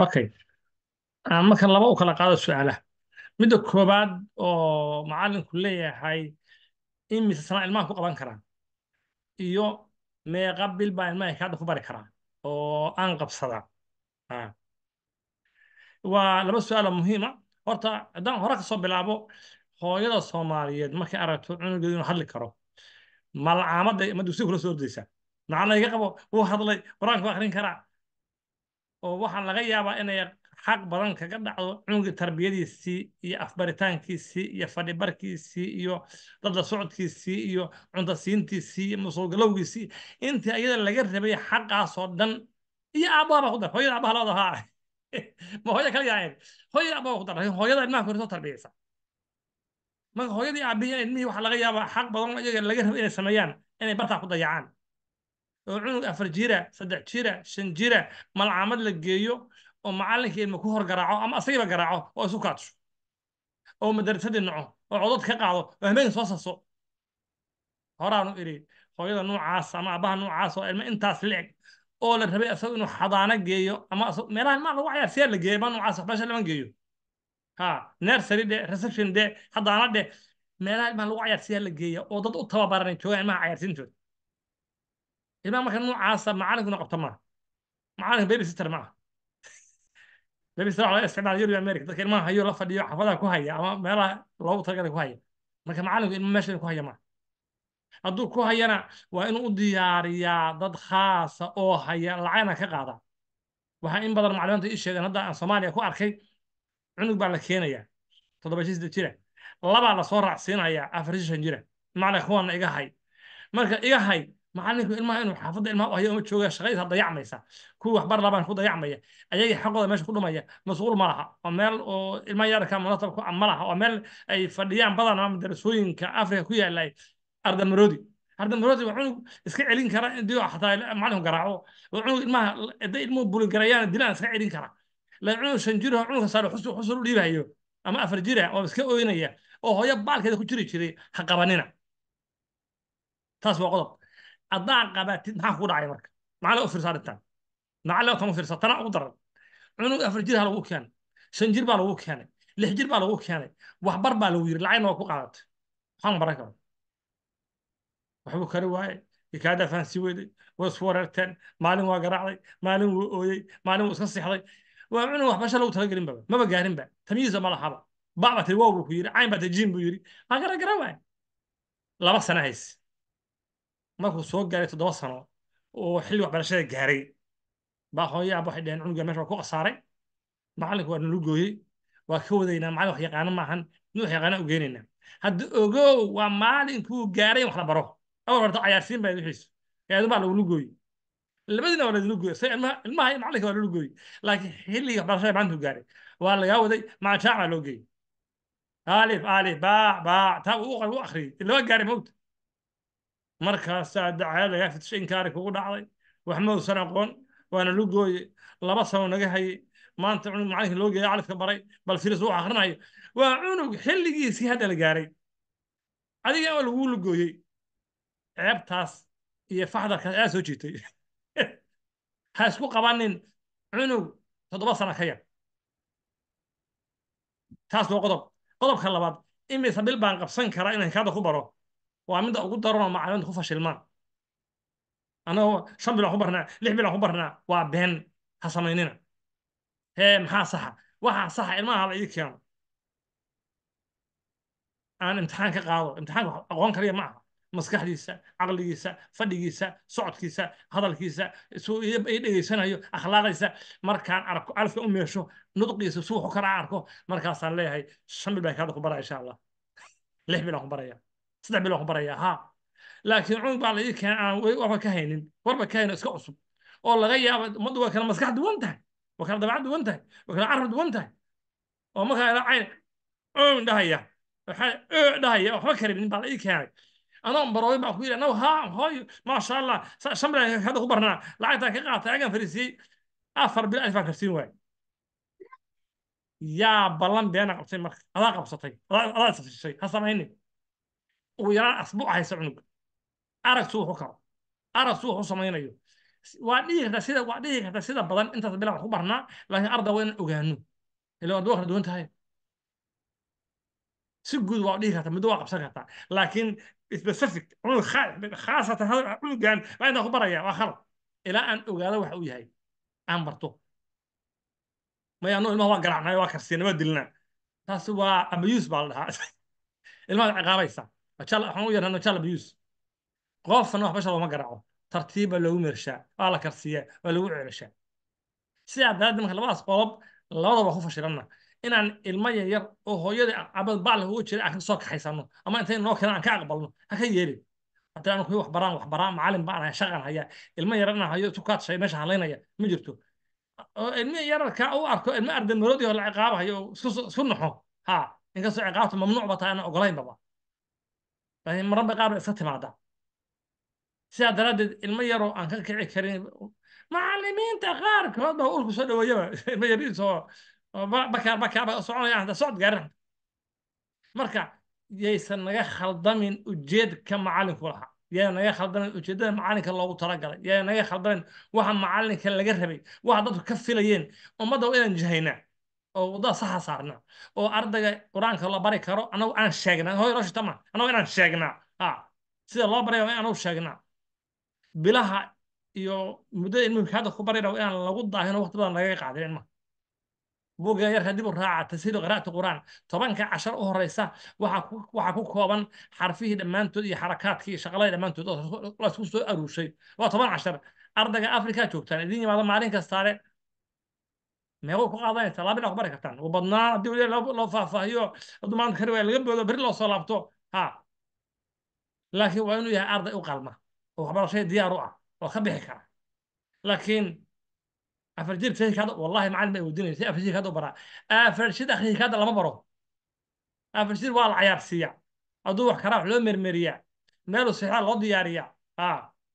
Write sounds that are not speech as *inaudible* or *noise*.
Okay. Aan ah, marka laba u kala qaado su-aalaha. Midda koowaad oo macallinku leeyahay in mise sanaa ilmaha ku qaban karaan iyo meeqa bil baa ilmaha ka ku bari karaan oo aan qabsadaa. Ah. Waa laba su-aal muhiima. Ah. Horta haddaan hore kasoo bilaabo hooyada Soomaaliyeed markay aragto cunugeedu inuu hadli karo malcaamada ma dugsiga kula soo ordaysaa. Macalla iga qabo wuu hadlay qur-aanku akrin karaa oo waxaa laga yaabaa inay xaq badan kaga dhacdo cunugii tarbiyadiisii iyo afbaritaankiisii iyo fadhibarkiisii iyo dadla socodkiisii iyo cuntasiintiisii iyo musulgalowgiisii intii iyada laga rabay xaqaasoo dhan iyo aabbaha baa ku dar hooyada aabbaha labada haa *laughs* ma hooyada kaliya ahayd hooyada aabbaha ku dar laakiin hooyada ilmaha ku soo tarbiyaysa marka hooyadii aabbihii ilmihii waxaa laga yaabaa xaq badan iyaga laga rabay inay sameeyaan inay bartaa ku dayacaan oo cunug afar jira saddex jira shan jira malcamad la geeyo oo macalinkii ilma ku hor garaaco ama asagiiba garaaco oo isu kaadsho oo madrasadii naco oo codad ka qaado oo habeen soo saso horaanu idhi hooyada nuucaas ama abaha nuucaas oo ilma intaas leeg oo la rabay asagu inuu xadaano geeyo ama meelahan ma lagu cayaarsiyaa la geeyo baa nuucaas waxbarasha lama geeyo ha nursery dhe reception dhe xadaano dhe meelaha ilmaha lagu cayaarsiyaa la geeya oo dad u tababaran joogaan ilmaha cayaarsiintooda ilmaha marka noocaasa macalinkuna qabta maaha macalinka baby sister maaha *laughs* baby laga isticmaala yurub america dadka ilmaha hayo la fadhiyo xafadaha ku haya ama meelaha loogu talagalay ku haya marka macalinku ilma meesha ku haya maaha hadduu ku hayana waa inuu u diyaariyaa dad khaasa oo haya lacagna ka qaadaa waxaa in badan macalimiinta ii sheegeen hadda aan soomaaliya ku arkay cunug baa la keenayaa toddoba shan siddeed jira labaa lasoo raacsiinayaa afar shan jira macalin kuwaana iga hay marka iga hay macalinku ilmaha inuu xaafadda ilmaha hayo ma jooga shaqadiisa dayacmaysa kuwii waxbar labaan ku dayacmaya ayagii xaqooda meesha ku dhumaya mas-uul ma laha oo meel oo ilmaha yaarka munaasab ku ah ma laha oo meel ay fadhiyaan badanaa madarasooyinka afrika ku yaala ardamaroodi ardamaroodi waa cunug iska celin kara indio xataa macalinku garaaco oo cunug ilmaha hadday ilmuhu buligarayaan dilaan iska celin kara laakiin cunug shan jiro cunugka saare xusul xusul u dhiibayo ama afar jira oo iska ooynaya oo hooyo baalkeeda ku jiri jiray ha qabanina taas waa qodob haddaan qabatid maxaa ku dhacay marka maxaa loo fiirsaa dhintaan maxaa loo kama fiirsaa tanaa ugu daran cunug afar jir ha lagu keenay shan jir baa lagu keenay lix jir baa lagu keenay waxbar baa lagu yiri lacagna waa ku qaadatay waxaan baran karo waxbuu kari waaye ikaada fahansi weday waa isku wareerteen maalin waa garaacday maalin wuu ooyey maalin wuu iska sixday waa cunug waxbarasho lagu talagelinba maba gaarinba tamyiisa ma lahaba ba ba wow buu ku yiri cayn baa jiin buu yiri ha gara gara laba sana hayse markuu soo gaaray toddoba sano oo xilli waxbarashada gaaray baa hooyaab waxay dhaheen cunuga meesha waa ku khasaaray macallinka waa nalu gooyey waa ka wadaynaa macallin wax yaqaano maahan mid wax yaqaana u geenaynaa hadda ogow waa maalinkuu gaaray wax la baro awal horta cayaarsiin baa wixiisu eedu baa lagula gooye labadiina waa laydula gooye ilmaha iyo macallinka waa lala gooye laakiin xilligii waxbarashada maalintuu gaaray waa lagaa waday macajaac baa loo geeyey aalif aalif baac baac taa u akhriyey laba gaaray mawta markaasaa dacaalayaa fidso inkaari kugu dhacday wax mausan aqoon waana lu gooyey laba sano naga hayey maanta cunug loo geeya calidka baray bal filis wax akrinayo waa cunug xilligiisii hadda la gaaray adiga oo laguu lugooyey ceebtaas iyo faxdarkaas aa soo jiitay *laughs* ha isku qabanin cunug toddoba sana ka yar taas waa qodob qodobka labaad imise bil baan qabsan karaa inaan kaada ku baro وعم ugu darano macallimiinta ku fashilmaan anagoo shan bilood ku barnaa lix bilood ku barnaa waa been ha samaynina hee maxaa saxa waxaa saxa ilmaha la ii keeno aan imtixaan ka qaado imtixaanka aqoon kaliya ma aha maskaxdiisa caqligiisa fadhigiisa socodkiisa hadalkiisa suu i dhegeysanayo akhlaaqdiisa markaan arko alifka u meesho nudqiisa suu wuxu kala arko markaasaan leeyahay shan bil baa kaada ku baraa insha allah lix bil aan ku baraya saddex bilow ku baraya ha laakiin cunug baa laii ii warba ka haynin warba ka hayno iska cusub oo laga yaaba ummaddu waa kala maskax duwan tahay waa kala dabac duwan tahay waa kala carab duwan tahay oo markaa cayn oon dhahaya waxaa oo dhahaya waxba karibnin baa la keenay anoo baroobay baa ku yidhi anoo haa hooyo maasha allah shan hadda ku barnaa lacagtaan ka qaatay agaan fariisiyey afar bil alif baan karsiin waayey yaa ballan beenaa qabtay marka adaa qabsatay adaa isashishay ha samaynin ugu yaraan asbuuc haysta cunug aragtu wuxu karo aragtu wuxu samaynayo waa dhihi kartaa sida waa dhihi kartaa sida badan intaas bilan wax ku barnaa laakiin arda waa inaan ogaano ila arda waa kala duwan tahay si guud waa dhihi kartaa muddo waa qabsan kartaa laakiin specific cunug khaasatan cunugan baa intaan ku baraya waa khalad ilaa aan ogaado waxa uu yahay aan barto maya anuu ilmaha waa garaacnay waa karsiinay waa dilnaa taas waa abayuus baa la dhahaa *laughs* ilmahaad ciqaabaysaa u yahano jalab yuus qofkana wax bashar looma garaaco tartiibbaa loogu mershaa waa la karsiiyaa waa lagu ceelishaa sidaa daraaddeed marka labadaas qolob labadaba ku fashiranna inaan ilmo yaryar oo hooyada abad bacla uga jira aan ka kaxaysano ama intay noo keenan aan ka aqbalno ha ka yeelin haddii aan kuwi waxbaraan waxbaraan macalin baan ahay shaqan hayaa ilmo yarar inaan hayo tukaad meesha halaynaya ma jirto ilmo yararka u arko ilmo arda maroodi oo la ciqaabahayo isku naxo ha inkastoo ciqaabta mamnuuc ba tahay aan ogolaynbaba mararba qaar ba iska timaadaa sidaa daraaddeed ilmo yaroo aan ka kici karin macallimiinta qaarkood baa ulku soo dhaweeyaba ilmo yariisoo bakaar bakaar baa soconayaan hadda socod gaarin marka yaysan naga khaldamin ujeedka macalinku lahaa yaa naga khaldamin ujeedada macallinka loogu talagalay yaa naga khaldamin waxa macallinka laga rabay waxa dadku ka filayeen ummadda waa inaan jihaynaa oo wadada saxa saarna oo ardayga qur-aanka la bari karo anagu aan sheegnaa hooy roshitama anagu inaan sheegnaa ha sida loo barayo anagu sheegnaa bilaha iyo muddada ilmuhimka hadda ku barina inaan lagu daahino waqti badan lagaga qaadinin ma buugga yarka dib u raaca tasiiru qiraa'ati qur'aan tobanka cashar u horeysa waxaa ku kooban xarfihii dhammaantood iyo xarakaadkii iyo shaqaladii dhammaantood oo la soo aruushay waa toban cashar ardayga afrika joogtaan idin yimaada maalin kastaale meequu ku qaadanaysaa laba dhinac ku bari kartaan u badnaan haddii weli loo faahfaahiyo hadduu kari waaya laga boodo beri loo soo laabto ha laakiin waa inuu yahay arday u qalma oo waxbarashada diyaar u ah oo ka bixi kara laakiin afarjir saykaada wallahi macalin ma awoodinay si afarjir kaada u baraa afarjir akhrihi kaada lama baro afarjir waa la cayaarsiiya hadduu wax karaa wax loo mermeriyaa meelu sixaa loo diyaariya ha